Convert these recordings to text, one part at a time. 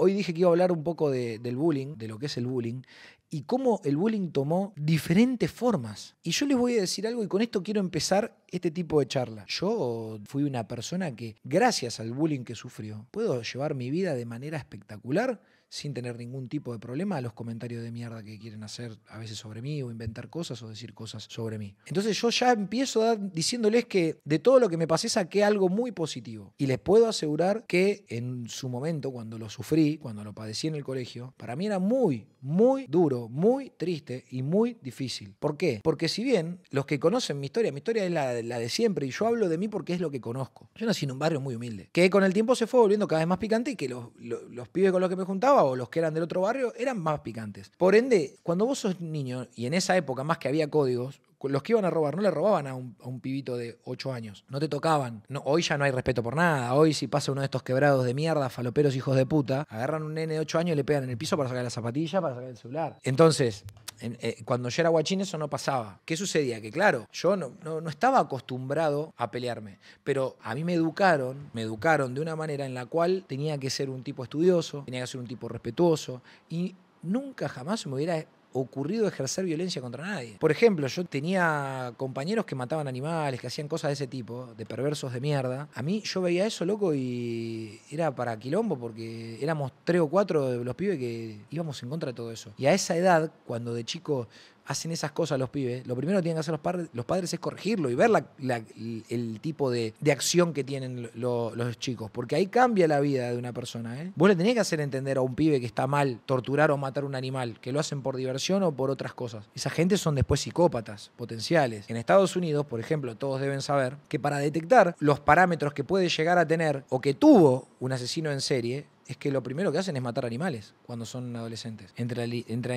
Hoy dije que iba a hablar un poco del bullying, de lo que es el bullying, y cómo el bullying tomó diferentes formas. Y yo les voy a decir algo y con esto quiero empezar este tipo de charla. Yo fui una persona que, gracias al bullying que sufrió, puedo llevar mi vida de manera espectacular sin tener ningún tipo de problema a los comentarios de mierda que quieren hacer a veces sobre mí o inventar cosas o decir cosas sobre mí. Entonces yo ya empiezo diciéndoles que de todo lo que me pasé saqué algo muy positivo y les puedo asegurar que en su momento, cuando lo sufrí, cuando lo padecí en el colegio, para mí era muy, muy duro, muy triste y muy difícil. ¿Por qué? Porque si bien los que conocen mi historia, mi historia es la, de siempre y yo hablo de mí porque es lo que conozco. Yo nací en un barrio muy humilde, que con el tiempo se fue volviendo cada vez más picante y que los, los pibes con los que me juntaba o los que eran del otro barrio eran más picantes. Por ende, cuando vos sos niño y en esa época más que había códigos, los que iban a robar no le robaban a un, pibito de 8 años, no te tocaban. hoy ya no hay respeto por nada. Hoy si pasa uno de estos quebrados de mierda, faloperos hijos de puta, agarran un nene de 8 años y le pegan en el piso para sacar la zapatilla, para sacar el celular. Entonces, eh, cuando yo era guachín eso no pasaba. ¿Qué sucedía? Que claro, yo no, no, no, estaba acostumbrado a pelearme, pero a mí me educaron, me educaron de una manera en la cual tenía que ser un tipo estudioso, tenía que ser un tipo respetuoso y nunca jamás me hubiera ocurrido ejercer violencia contra nadie. Por ejemplo, yo tenía compañeros que mataban animales, que hacían cosas de ese tipo, de perversos de mierda. A mí yo veía eso, loco, y era para quilombo porque éramos tres o cuatro de los pibes que íbamos en contra de todo eso. Y a esa edad, cuando de chico hacen esas cosas los pibes, lo primero que tienen que hacer los, padres, los padres es corregirlo y ver el tipo de, acción que tienen los chicos, porque ahí cambia la vida de una persona. ¿eh? Vos le tenés que hacer entender a un pibe que está mal torturar o matar un animal, que lo hacen por diversión o por otras cosas. Esa gente son después psicópatas potenciales. En Estados Unidos, por ejemplo, todos deben saber que para detectar los parámetros que puede llegar a tener o que tuvo un asesino en serie, es que lo primero que hacen es matar animales cuando son adolescentes. Entre la,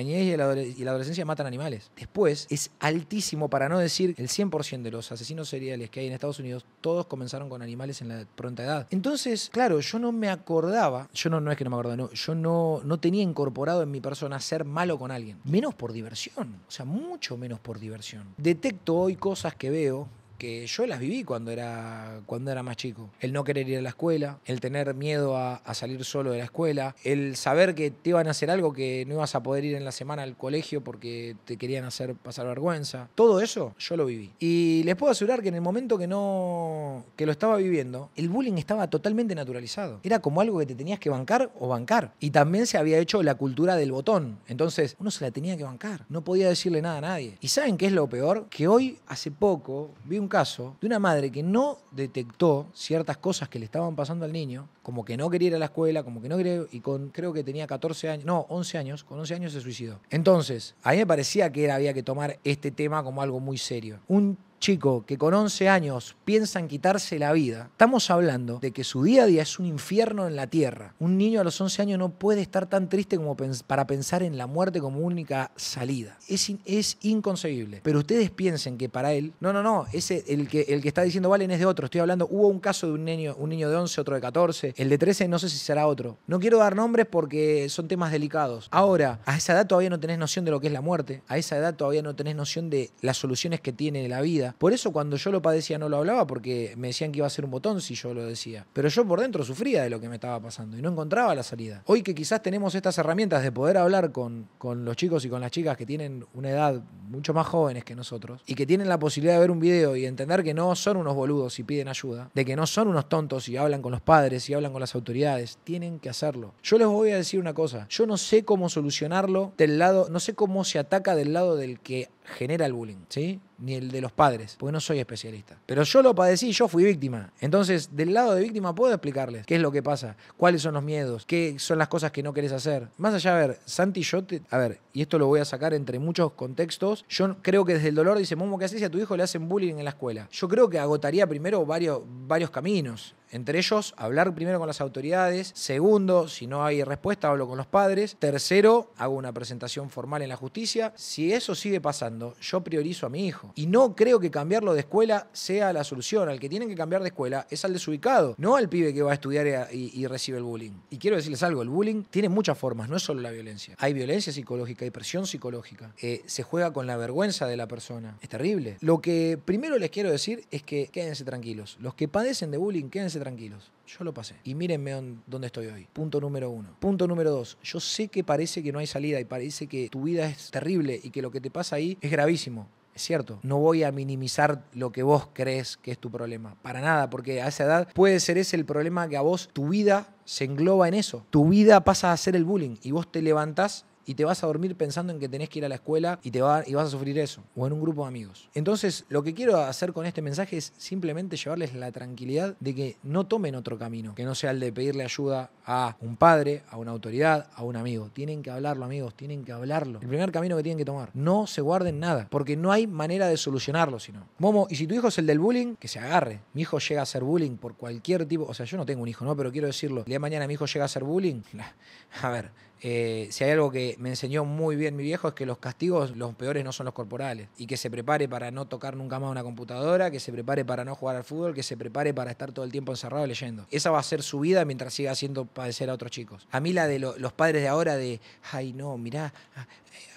niñez y la, adolescencia matan animales. Después es altísimo, para no decir el 100% de los asesinos seriales que hay en Estados Unidos, todos comenzaron con animales en la pronta edad. Entonces, claro, yo no me acordaba, yo no, es que no me acordaba, no, yo no, no tenía incorporado en mi persona ser malo con alguien. Menos por diversión, o sea, mucho menos por diversión. Detecto hoy cosas que veo que yo las viví cuando era, cuando era más chico. El no querer ir a la escuela, el tener miedo a, salir solo de la escuela, el saber que te iban a hacer algo que no ibas a poder ir en la semana al colegio porque te querían hacer pasar vergüenza. Todo eso yo lo viví. Y les puedo asegurar que en el momento que no que lo estaba viviendo, el bullying estaba totalmente naturalizado. Era como algo que te tenías que bancar o bancar. Y también se había hecho la cultura del botón. Entonces, uno se la tenía que bancar. No podía decirle nada a nadie. ¿Y saben qué es lo peor? Que hoy, hace poco, vi un caso de una madre que no detectó ciertas cosas que le estaban pasando al niño, como que no quería ir a la escuela, como que no quería, y con, creo que tenía 14 años, no, 11 años, con 11 años se suicidó. Entonces, a mí me parecía que había que tomar este tema como algo muy serio. Un chico que con 11 años piensa en quitarse la vida, estamos hablando de que su día a día es un infierno en la tierra. Un niño a los 11 años no puede estar tan triste como para pensar en la muerte como única salida. Es, es inconcebible. Pero ustedes piensen que para él, no, no, no, ese, el, que, el que está diciendo Valen es de otro. Estoy hablando, hubo un caso de un niño, un niño de 11, otro de 14, el de 13, no sé si será otro. No quiero dar nombres porque son temas delicados. Ahora, a esa edad todavía no tenés noción de lo que es la muerte, a esa edad todavía no tenés noción de las soluciones que tiene la vida por eso cuando yo lo padecía no lo hablaba porque me decían que iba a ser un botón si yo lo decía. Pero yo por dentro sufría de lo que me estaba pasando y no encontraba la salida. Hoy que quizás tenemos estas herramientas de poder hablar con, con los chicos y con las chicas que tienen una edad mucho más jóvenes que nosotros y que tienen la posibilidad de ver un video y entender que no son unos boludos y piden ayuda, de que no son unos tontos y hablan con los padres y hablan con las autoridades, tienen que hacerlo. Yo les voy a decir una cosa, yo no sé cómo solucionarlo del lado, no sé cómo se ataca del lado del que genera el bullying, ¿sí? ni el de los padres, porque no soy especialista. Pero yo lo padecí, yo fui víctima. Entonces, del lado de víctima puedo explicarles qué es lo que pasa, cuáles son los miedos, qué son las cosas que no querés hacer. Más allá, a ver, Santi, yo A ver, y esto lo voy a sacar entre muchos contextos, yo creo que desde el dolor dice, Momo, ¿qué haces si a tu hijo le hacen bullying en la escuela? Yo creo que agotaría primero varios, varios caminos. Entre ellos, hablar primero con las autoridades. Segundo, si no hay respuesta, hablo con los padres. Tercero, hago una presentación formal en la justicia. Si eso sigue pasando, yo priorizo a mi hijo. Y no creo que cambiarlo de escuela sea la solución. Al que tienen que cambiar de escuela es al desubicado, no al pibe que va a estudiar y, recibe el bullying. Y quiero decirles algo, el bullying tiene muchas formas, no es solo la violencia. Hay violencia psicológica, hay presión psicológica. Eh, se juega con la vergüenza de la persona. Es terrible. Lo que primero les quiero decir es que quédense tranquilos. Los que padecen de bullying, quédense tranquilos tranquilos. Yo lo pasé. Y mírenme dónde estoy hoy. Punto número uno. Punto número dos. Yo sé que parece que no hay salida y parece que tu vida es terrible y que lo que te pasa ahí es gravísimo. Es cierto, no voy a minimizar lo que vos crees que es tu problema, para nada, porque a esa edad puede ser ese el problema que a vos, tu vida se engloba en eso. Tu vida pasa a ser el bullying y vos te levantás y te vas a dormir pensando en que tenés que ir a la escuela y, te va, y vas a sufrir eso, o en un grupo de amigos. Entonces, lo que quiero hacer con este mensaje es simplemente llevarles la tranquilidad de que no tomen otro camino, que no sea el de pedirle ayuda a un padre, a una autoridad, a un amigo. Tienen que hablarlo, amigos, tienen que hablarlo. El primer camino que tienen que tomar. No se guarden nada, porque no hay manera de solucionarlo, sino. Momo, y si tu hijo es el del bullying, que se agarre. Mi hijo llega a ser bullying por cualquier tipo, o sea, yo no tengo un hijo, no, pero quiero decirlo, el día de mañana mi hijo llega a ser bullying, a ver, eh, si hay algo que me enseñó muy bien mi viejo es que los castigos, los peores no son los corporales. Y que se prepare para no tocar nunca más una computadora, que se prepare para no jugar al fútbol, que se prepare para estar todo el tiempo encerrado leyendo. Esa va a ser su vida mientras siga haciendo padecer a otros chicos. A mí la de los padres de ahora de, ay no, mirá, ah,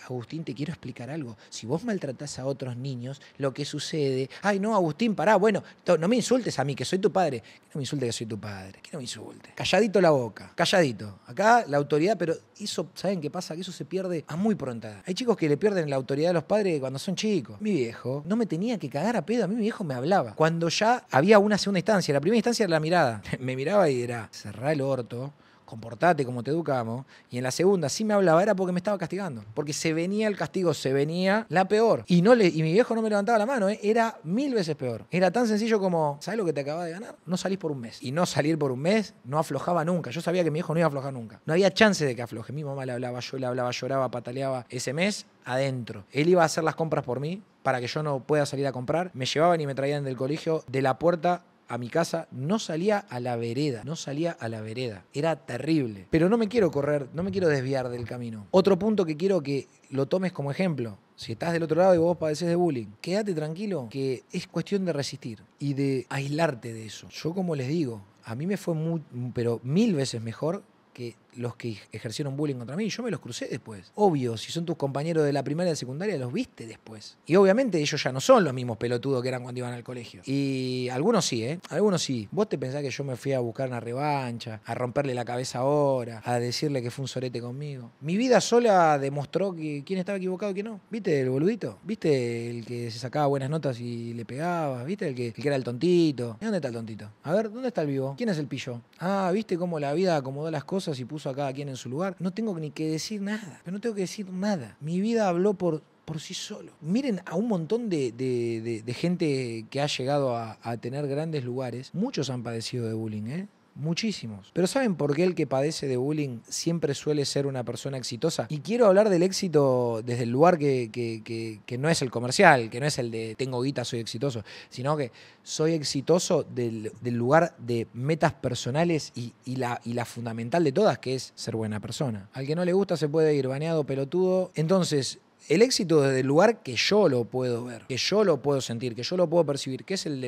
Agustín, te quiero explicar algo. Si vos maltratás a otros niños, lo que sucede, ay no, Agustín, pará, bueno, no me insultes a mí, que soy tu padre. Que no me insultes que soy tu padre, que no me insultes. Calladito la boca, calladito. Acá la autoridad, pero eso, ¿saben qué pasa? Que eso se pierde a muy prontada. Hay chicos que le pierden la autoridad a los padres cuando son chicos. Mi viejo no me tenía que cagar a pedo, a mí mi viejo me hablaba. Cuando ya había una segunda instancia, la primera instancia era la mirada. me miraba y era, cerrá el orto comportate como te educamos. Y en la segunda si me hablaba, era porque me estaba castigando. Porque se venía el castigo, se venía la peor. Y, no le, y mi viejo no me levantaba la mano, ¿eh? era mil veces peor. Era tan sencillo como, ¿sabes lo que te acaba de ganar? No salís por un mes. Y no salir por un mes no aflojaba nunca. Yo sabía que mi viejo no iba a aflojar nunca. No había chance de que afloje. Mi mamá le hablaba, yo le hablaba, lloraba, pataleaba. Ese mes, adentro. Él iba a hacer las compras por mí para que yo no pueda salir a comprar. Me llevaban y me traían del colegio de la puerta a mi casa, no salía a la vereda, no salía a la vereda. Era terrible. Pero no me quiero correr, no me quiero desviar del camino. Otro punto que quiero que lo tomes como ejemplo. Si estás del otro lado y vos padeces de bullying, quédate tranquilo, que es cuestión de resistir y de aislarte de eso. Yo como les digo, a mí me fue muy, pero mil veces mejor que los que ejercieron bullying contra mí, yo me los crucé después. Obvio, si son tus compañeros de la primaria y secundaria, los viste después. Y obviamente ellos ya no son los mismos pelotudos que eran cuando iban al colegio. Y algunos sí, ¿eh? Algunos sí. Vos te pensás que yo me fui a buscar una revancha, a romperle la cabeza ahora, a decirle que fue un sorete conmigo. Mi vida sola demostró que quién estaba equivocado y quién no. ¿Viste el boludito? ¿Viste el que se sacaba buenas notas y le pegaba? ¿Viste el que, era el tontito? dónde está el tontito? A ver, ¿dónde está el vivo? ¿Quién es el pillo? Ah, ¿viste cómo la vida acomodó las cosas y puso acá a quien en su lugar. No tengo ni que decir nada, pero no tengo que decir nada. Mi vida habló por, por sí solo. Miren a un montón de, gente que ha llegado a, a, tener grandes lugares. Muchos han padecido de bullying, ¿eh? Muchísimos. Pero ¿saben por qué el que padece de bullying siempre suele ser una persona exitosa? Y quiero hablar del éxito desde el lugar que, no es el comercial, que no es el de tengo guita, soy exitoso, sino que soy exitoso del, lugar de metas personales y, la, y la fundamental de todas, que es ser buena persona. Al que no le gusta se puede ir baneado, pelotudo. Entonces, el éxito desde el lugar que yo lo puedo ver, que yo lo puedo sentir, que yo lo puedo percibir, que es el,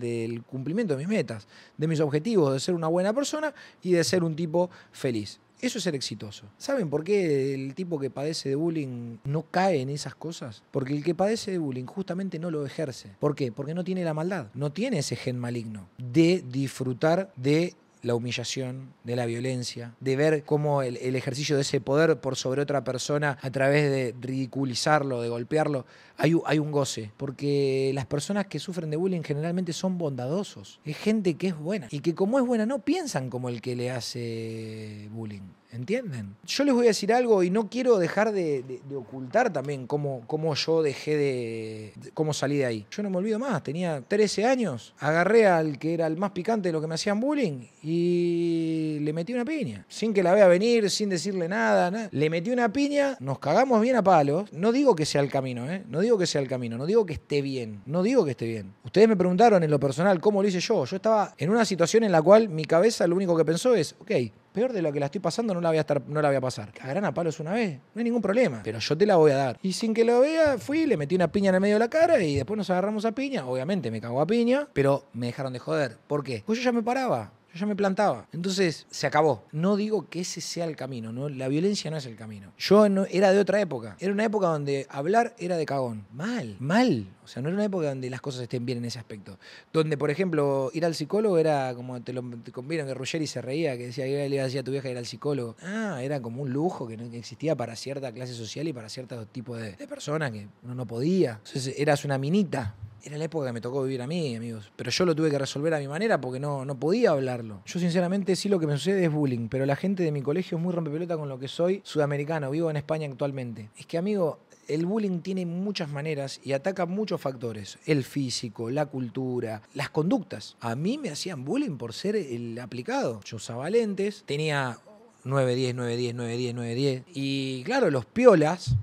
del cumplimiento de mis metas, de mis objetivos, de ser una buena persona y de ser un tipo feliz. Eso es ser exitoso. ¿Saben por qué el tipo que padece de bullying no cae en esas cosas? Porque el que padece de bullying justamente no lo ejerce. ¿Por qué? Porque no tiene la maldad, no tiene ese gen maligno de disfrutar de la humillación, de la violencia, de ver cómo el, ejercicio de ese poder por sobre otra persona a través de ridiculizarlo, de golpearlo, hay, hay un goce. Porque las personas que sufren de bullying generalmente son bondadosos. Es gente que es buena y que como es buena no piensan como el que le hace bullying. ¿Entienden? Yo les voy a decir algo y no quiero dejar de, ocultar también cómo, cómo yo dejé de, cómo salí de ahí. Yo no me olvido más, tenía 13 años, agarré al que era el más picante de lo que me hacían bullying y le metí una piña. Sin que la vea venir, sin decirle nada, nada. Le metí una piña, nos cagamos bien a palos. No digo que sea el camino, ¿eh? No digo que sea el camino, no digo que esté bien, no digo que esté bien. Ustedes me preguntaron en lo personal cómo lo hice yo. Yo estaba en una situación en la cual mi cabeza lo único que pensó es, ok, peor de lo que la estoy pasando no la voy a, estar, no la voy a pasar. Cagarán a palos una vez, no hay ningún problema, pero yo te la voy a dar. Y sin que lo vea, fui, le metí una piña en el medio de la cara y después nos agarramos a piña. Obviamente me cagó a piña, pero me dejaron de joder. ¿Por qué? Pues yo ya me paraba. Yo ya me plantaba. Entonces se acabó. No digo que ese sea el camino, ¿no? La violencia no es el camino. Yo era de otra época. Era una época donde hablar era de cagón. Mal, mal. O sea, no era una época donde las cosas estén bien en ese aspecto. Donde, por ejemplo, ir al psicólogo era como te lo que Ruggeri se reía, que decía que le decía a tu vieja ir al psicólogo. Ah, era como un lujo que, no, existía para cierta clase social y para cierto tipo de, de personas que uno no podía. Entonces eras una minita era la época que me tocó vivir a mí, amigos. Pero yo lo tuve que resolver a mi manera porque no, no podía hablarlo. Yo, sinceramente, sí lo que me sucede es bullying, pero la gente de mi colegio es muy rompepelota con lo que soy sudamericano, vivo en España actualmente. Es que, amigo, el bullying tiene muchas maneras y ataca muchos factores. El físico, la cultura, las conductas. A mí me hacían bullying por ser el aplicado. Yo usaba lentes, tenía 9, 10, 9, 10, 9, 10, 9, 10. Y claro, los piolas,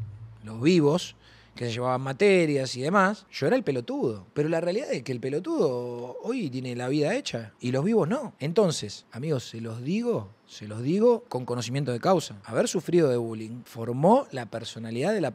los vivos, que se llevaban materias y demás, yo era el pelotudo. Pero la realidad es que el pelotudo hoy tiene la vida hecha y los vivos no. Entonces, amigos, se los digo se los digo con conocimiento de causa. Haber sufrido de bullying formó la personalidad de, la,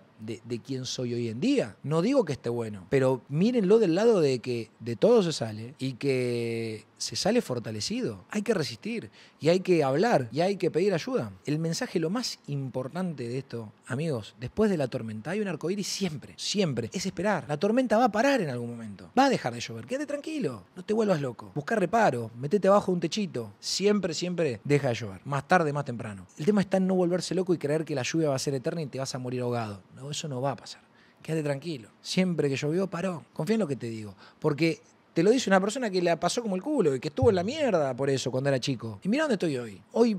quien soy hoy en día. No digo que esté bueno, pero mírenlo del lado de que de todo se sale y que se sale fortalecido. Hay que resistir y hay que hablar y hay que pedir ayuda. El mensaje, lo más importante de esto, amigos, después de la tormenta hay un arco iris siempre, siempre. Es esperar. La tormenta va a parar en algún momento. Va a dejar de llover. Quédate tranquilo. No te vuelvas loco. Busca reparo. Metete abajo un techito. Siempre, siempre deja de llover más tarde, más temprano. El tema está en no volverse loco y creer que la lluvia va a ser eterna y te vas a morir ahogado. No, eso no va a pasar. Quédate tranquilo. Siempre que llovió, paró. Confía en lo que te digo. Porque te lo dice una persona que la pasó como el culo y que estuvo en la mierda por eso cuando era chico. Y mira dónde estoy hoy. Hoy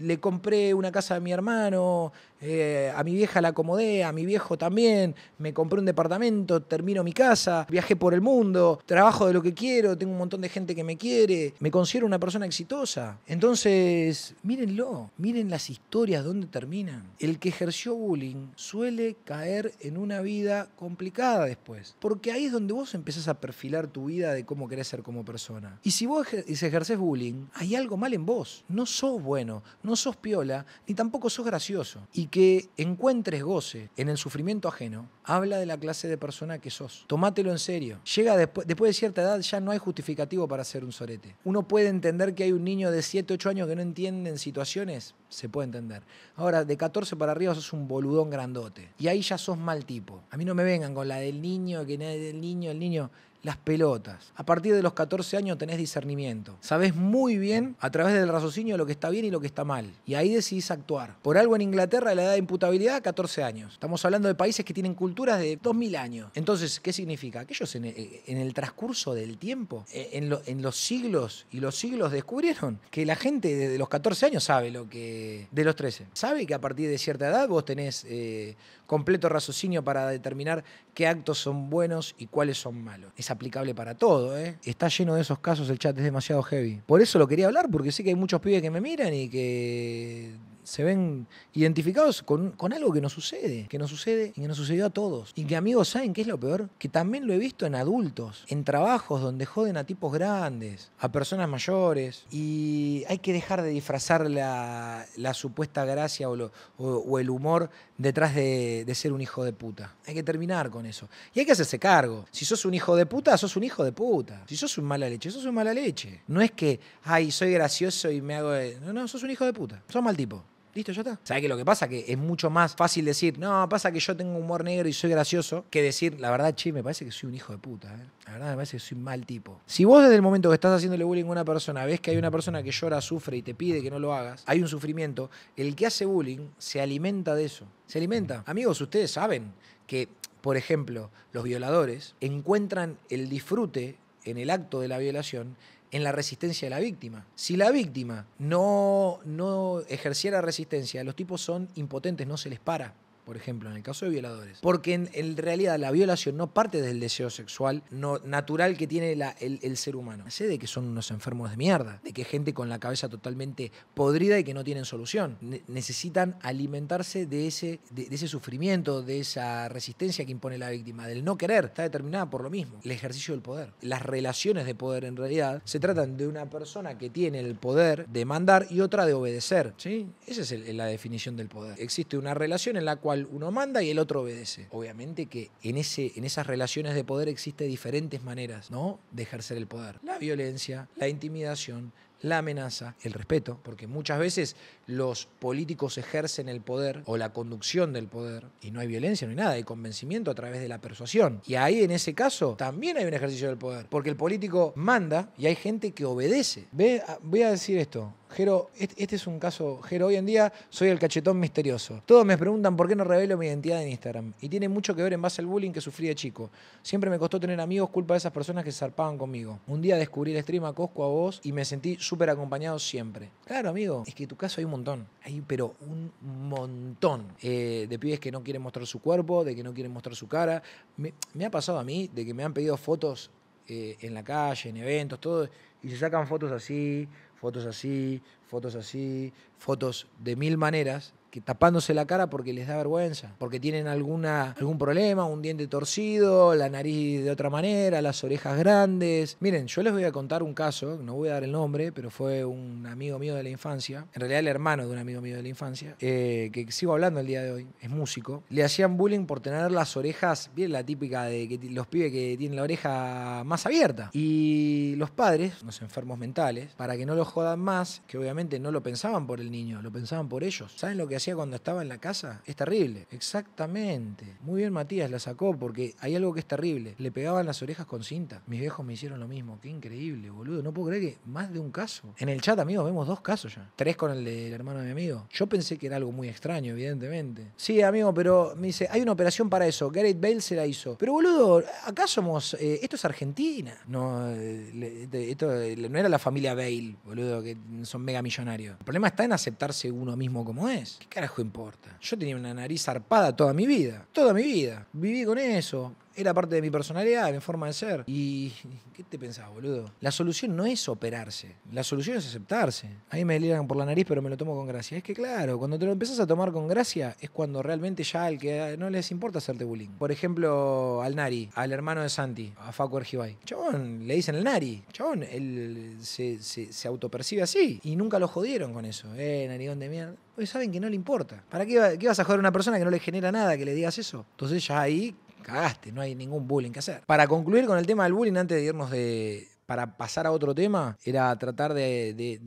le compré una casa a mi hermano, eh, a mi vieja la acomodé, a mi viejo también, me compré un departamento, termino mi casa, viajé por el mundo, trabajo de lo que quiero, tengo un montón de gente que me quiere, me considero una persona exitosa. Entonces, mírenlo, miren las historias donde terminan. El que ejerció bullying suele caer en una vida complicada después, porque ahí es donde vos empezás a perfilar tu vida de cómo querés ser como persona. Y si vos ejerces bullying, hay algo mal en vos, no sos bueno, no sos piola ni tampoco sos gracioso. Y que encuentres goce en el sufrimiento ajeno, habla de la clase de persona que sos. Tomátelo en serio. Llega después, después de cierta edad ya no hay justificativo para ser un sorete. Uno puede entender que hay un niño de 7, 8 años que no entiende en situaciones, se puede entender. Ahora, de 14 para arriba sos un boludón grandote. Y ahí ya sos mal tipo. A mí no me vengan con la del niño, que nadie del niño, el niño las pelotas. A partir de los 14 años tenés discernimiento. Sabés muy bien a través del raciocinio lo que está bien y lo que está mal. Y ahí decidís actuar. Por algo en Inglaterra la edad de imputabilidad 14 años. Estamos hablando de países que tienen culturas de 2000 años. Entonces, ¿qué significa? Que ellos en el, transcurso del tiempo, e, en, los siglos y los siglos descubrieron que la gente de los 14 años sabe lo que... de los 13. Sabe que a partir de cierta edad vos tenés eh, completo raciocinio para determinar qué actos son buenos y cuáles son malos aplicable para todo. ¿eh? Está lleno de esos casos el chat, es demasiado heavy. Por eso lo quería hablar, porque sé que hay muchos pibes que me miran y que se ven identificados con, algo que nos sucede, que nos sucede y que nos sucedió a todos. Y que amigos, ¿saben qué es lo peor? Que también lo he visto en adultos, en trabajos donde joden a tipos grandes, a personas mayores, y hay que dejar de disfrazar la, supuesta gracia o, el humor detrás de, ser un hijo de puta. Hay que terminar con eso. Y hay que hacerse cargo. Si sos un hijo de puta, sos un hijo de puta. Si sos un mala leche, sos un mala leche. No es que, ay, soy gracioso y me hago... No, no, sos un hijo de puta. Sos mal tipo. Listo, ya está. ¿Sabes qué? Lo que pasa que es mucho más fácil decir, no, pasa que yo tengo humor negro y soy gracioso, que decir, la verdad, che, me parece que soy un hijo de puta. ¿eh? La verdad, me parece que soy un mal tipo. Si vos desde el momento que estás haciéndole bullying a una persona, ves que hay una persona que llora, sufre y te pide que no lo hagas, hay un sufrimiento, el que hace bullying se alimenta de eso. Se alimenta. Mm. Amigos, ustedes saben que, por ejemplo, los violadores encuentran el disfrute en el acto de la violación en la resistencia de la víctima. Si la víctima no, no ejerciera resistencia, los tipos son impotentes, no se les para por ejemplo, en el caso de violadores. Porque en, realidad la violación no parte del deseo sexual no, natural que tiene la, el, ser humano. Sé de que son unos enfermos de mierda, de que gente con la cabeza totalmente podrida y que no tienen solución. necesitan alimentarse de ese, de, ese sufrimiento, de esa resistencia que impone la víctima, del no querer. Está determinada por lo mismo, el ejercicio del poder. Las relaciones de poder en realidad se tratan de una persona que tiene el poder de mandar y otra de obedecer. ¿sí? Esa es la definición del poder. Existe una relación en la cual uno manda y el otro obedece. Obviamente que en, ese, en esas relaciones de poder existen diferentes maneras, ¿no? De ejercer el poder. La violencia, la intimidación, la amenaza, el respeto, porque muchas veces los políticos ejercen el poder o la conducción del poder y no hay violencia, no hay nada, hay convencimiento a través de la persuasión. Y ahí en ese caso también hay un ejercicio del poder, porque el político manda y hay gente que obedece. voy a decir esto, Jero, este, este es un caso, Jero, hoy en día soy el cachetón misterioso. Todos me preguntan por qué no revelo mi identidad en Instagram. Y tiene mucho que ver en base al bullying que sufrí de chico. Siempre me costó tener amigos culpa de esas personas que zarpaban conmigo. Un día descubrí el stream a Cosco a vos y me sentí súper acompañado siempre. Claro, amigo, es que tu caso hay un montón. Hay, pero un montón eh, de pibes que no quieren mostrar su cuerpo, de que no quieren mostrar su cara. Me, me ha pasado a mí de que me han pedido fotos eh, en la calle, en eventos, todo, y se sacan fotos así, fotos así, fotos así, fotos de mil maneras, que tapándose la cara porque les da vergüenza, porque tienen alguna, algún problema, un diente torcido, la nariz de otra manera, las orejas grandes. Miren, yo les voy a contar un caso, no voy a dar el nombre, pero fue un amigo mío de la infancia, en realidad el hermano de un amigo mío de la infancia, eh, que sigo hablando el día de hoy, es músico. Le hacían bullying por tener las orejas, bien la típica de los pibes que tienen la oreja más abierta. Y los padres, los enfermos mentales, para que no los jodan más, que obviamente no lo pensaban por el niño, lo pensaban por ellos. ¿Saben lo que hacía cuando estaba en la casa es terrible. Exactamente. Muy bien Matías la sacó porque hay algo que es terrible. Le pegaban las orejas con cinta. Mis viejos me hicieron lo mismo. Qué increíble, boludo. No puedo creer que más de un caso. En el chat, amigos, vemos dos casos ya. Tres con el del hermano de mi amigo. Yo pensé que era algo muy extraño, evidentemente. Sí, amigo, pero me dice, hay una operación para eso. Gareth Bale se la hizo. Pero boludo, acá somos... Eh, esto es Argentina. No, eh, esto eh, no era la familia Bale, boludo, que son mega millonarios. El problema está en aceptarse uno mismo como es carajo importa? Yo tenía una nariz zarpada toda mi vida, toda mi vida. Viví con eso, era parte de mi personalidad, de mi forma de ser. ¿Y qué te pensás, boludo? La solución no es operarse. La solución es aceptarse. Ahí me deliran por la nariz, pero me lo tomo con gracia. Es que claro, cuando te lo empezás a tomar con gracia, es cuando realmente ya al que no les importa hacerte bullying. Por ejemplo, al Nari, al hermano de Santi, a Facu Ergibay. Chabón, le dicen el Nari. Chabón, él se, autopercibe así. Y nunca lo jodieron con eso. Eh, narigón de mierda. Hoy pues saben que no le importa. ¿Para qué, qué vas a joder a una persona que no le genera nada que le digas eso? Entonces ya ahí cagaste, no hay ningún bullying que hacer. Para concluir con el tema del bullying, antes de irnos de, para pasar a otro tema era tratar de,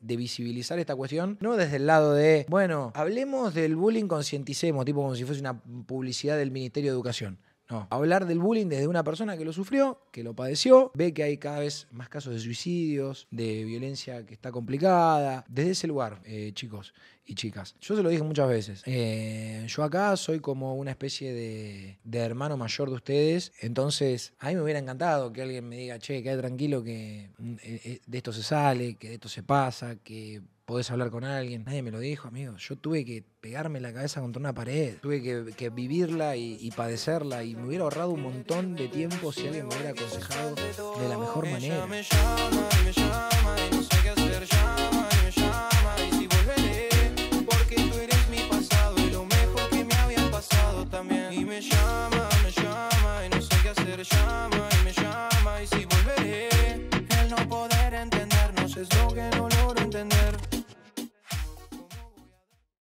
visibilizar esta cuestión, no desde el lado de, bueno, hablemos del bullying, concienticemos, tipo como si fuese una publicidad del Ministerio de Educación. No. Hablar del bullying desde una persona que lo sufrió, que lo padeció, ve que hay cada vez más casos de suicidios, de violencia que está complicada. Desde ese lugar, eh, chicos y chicas. Yo se lo dije muchas veces. Eh, yo acá soy como una especie de, de, hermano mayor de ustedes. Entonces, a mí me hubiera encantado que alguien me diga, che, quede tranquilo que mm, eh, de esto se sale, que de esto se pasa, que podés hablar con alguien. Nadie me lo dijo, amigo. Yo tuve que pegarme la cabeza contra una pared. Tuve que, vivirla y, y, padecerla. Y me hubiera ahorrado un montón de tiempo si alguien me hubiera aconsejado de la mejor manera.